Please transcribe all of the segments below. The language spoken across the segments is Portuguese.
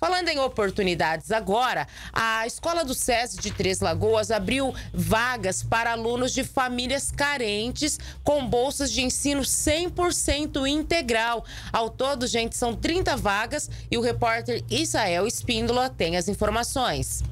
Falando em oportunidades agora, a Escola do SESI de Três Lagoas abriu vagas para alunos de famílias carentes com bolsas de ensino 100% integral. Ao todo, gente, são 30 vagas e o repórter Israel Espíndola tem as informações.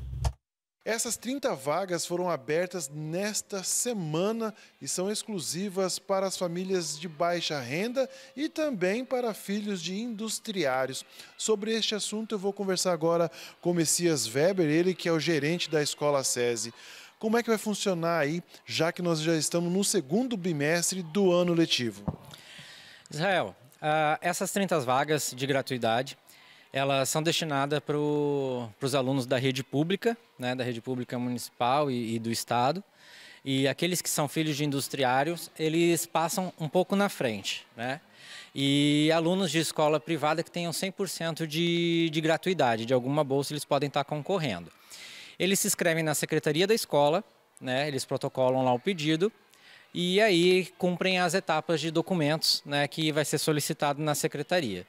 Essas 30 vagas foram abertas nesta semana e são exclusivas para as famílias de baixa renda e também para filhos de industriários. Sobre este assunto eu vou conversar agora com Messias Weber, ele que é o gerente da Escola SESI. Como é que vai funcionar aí, já que nós já estamos no segundo bimestre do ano letivo? Israel, uh, essas 30 vagas de gratuidade elas são destinadas para os alunos da rede pública, né, da rede pública municipal e, e, do estado. E aqueles que são filhos de industriários, eles passam um pouco na frente, né? E alunos de escola privada que tenham 100% de, de gratuidade, de alguma bolsa, eles podem estar concorrendo. Eles se inscrevem na secretaria da escola, né? Eles protocolam lá o pedido e aí cumprem as etapas de documentos, né? Que vai ser solicitado na secretaria.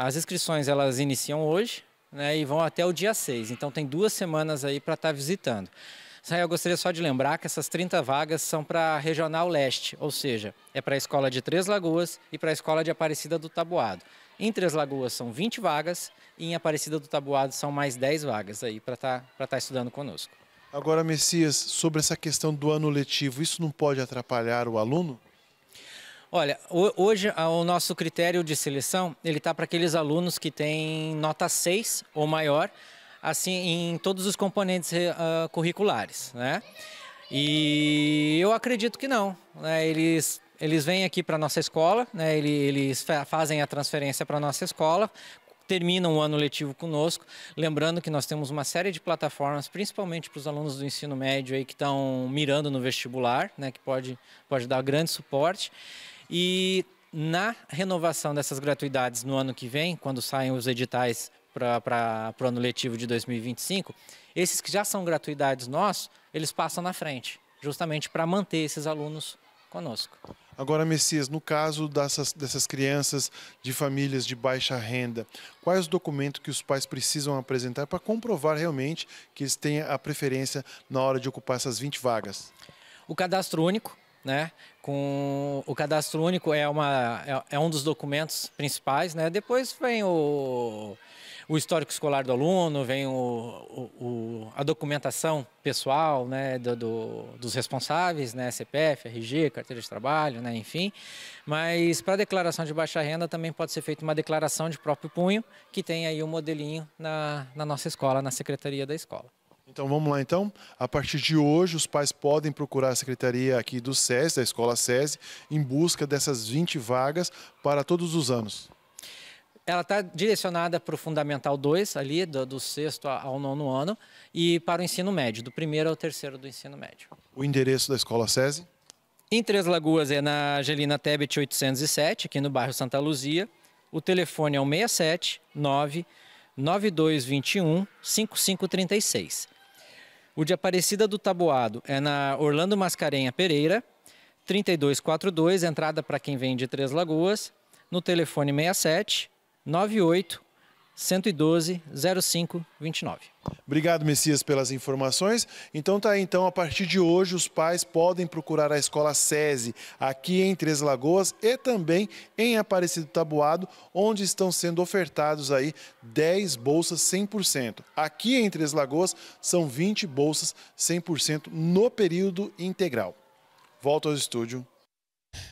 As inscrições elas iniciam hoje né, e vão até o dia 6, então tem duas semanas aí para estar tá visitando. Israel, eu gostaria só de lembrar que essas 30 vagas são para a Regional Leste, ou seja, é para a Escola de Três Lagoas e para a Escola de Aparecida do Tabuado. Em Três Lagoas são 20 vagas e em Aparecida do Tabuado são mais 10 vagas aí para estar tá, tá estudando conosco. Agora, Messias, sobre essa questão do ano letivo, isso não pode atrapalhar o aluno? Olha, hoje o nosso critério de seleção, ele está para aqueles alunos que têm nota 6 ou maior, assim, em todos os componentes uh, curriculares, né? E eu acredito que não, né? Eles eles vêm aqui para nossa escola, né? Eles fazem a transferência para nossa escola, terminam o ano letivo conosco. Lembrando que nós temos uma série de plataformas, principalmente para os alunos do ensino médio aí que estão mirando no vestibular, né? Que pode pode dar grande suporte. E na renovação dessas gratuidades no ano que vem, quando saem os editais para o ano letivo de 2025, esses que já são gratuidades nossos, eles passam na frente, justamente para manter esses alunos conosco. Agora, Messias, no caso dessas, dessas crianças de famílias de baixa renda, quais os documentos que os pais precisam apresentar para comprovar realmente que eles têm a preferência na hora de ocupar essas 20 vagas? O cadastro único, né? Com o cadastro único é, uma, é, é, um dos documentos principais, né? Depois vem o, o histórico escolar do aluno, vem o, o a documentação pessoal, né? Do, do, dos responsáveis, né? CPF, RG, carteira de trabalho, né? Enfim. Mas para declaração de baixa renda também pode ser feita uma declaração de próprio punho, que tem aí o um modelinho na, na nossa escola, na secretaria da escola. Então vamos lá então. A partir de hoje, os pais podem procurar a secretaria aqui do SES, da escola SESI, em busca dessas 20 vagas para todos os anos. Ela está direcionada para o Fundamental 2, ali, do, do sexto ao nono ano, e para o ensino médio, do primeiro ao terceiro do ensino médio. O endereço da escola SESI? Em Três Lagoas é na Angelina Tebet 807, aqui no bairro Santa Luzia. O telefone é o 67 9221 5536. O de Aparecida do Taboado é na Orlando Mascarenha Pereira, 3242, entrada para quem vem de Três Lagoas, no telefone 67 98 112 05 29. Obrigado, Messias, pelas informações. Então tá aí, então, a partir de hoje os pais podem procurar a escola SESI aqui em Três Lagoas e também em Aparecido Tabuado, onde estão sendo ofertados aí 10 bolsas 100%. Aqui em Três Lagoas são 20 bolsas 100% no período integral. Volto ao estúdio